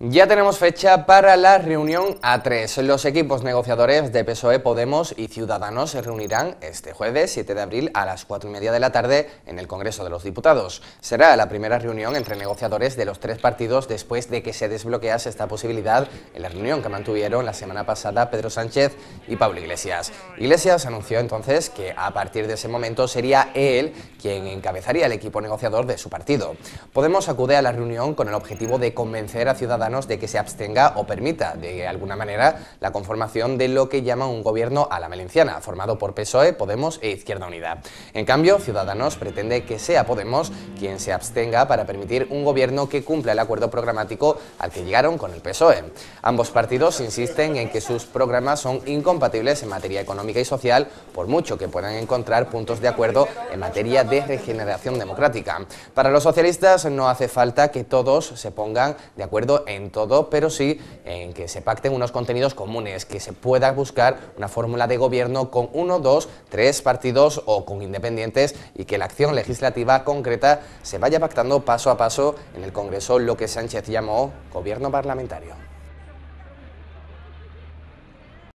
Ya tenemos fecha para la reunión A3. Los equipos negociadores de PSOE, Podemos y Ciudadanos se reunirán este jueves 7 de abril a las 4 y media de la tarde en el Congreso de los Diputados. Será la primera reunión entre negociadores de los tres partidos después de que se desbloquease esta posibilidad en la reunión que mantuvieron la semana pasada Pedro Sánchez y Pablo Iglesias. Iglesias anunció entonces que a partir de ese momento sería él quien encabezaría el equipo negociador de su partido. Podemos acude a la reunión con el objetivo de convencer a Ciudadanos de que se abstenga o permita, de alguna manera, la conformación de lo que llama un gobierno a la valenciana, formado por PSOE, Podemos e Izquierda Unida. En cambio, Ciudadanos pretende que sea Podemos quien se abstenga para permitir un gobierno que cumpla el acuerdo programático al que llegaron con el PSOE. Ambos partidos insisten en que sus programas son incompatibles en materia económica y social, por mucho que puedan encontrar puntos de acuerdo en materia de de Regeneración Democrática. Para los socialistas no hace falta que todos se pongan de acuerdo en todo, pero sí en que se pacten unos contenidos comunes, que se pueda buscar una fórmula de gobierno con uno, dos, tres partidos o con independientes y que la acción legislativa concreta se vaya pactando paso a paso en el Congreso lo que Sánchez llamó gobierno parlamentario.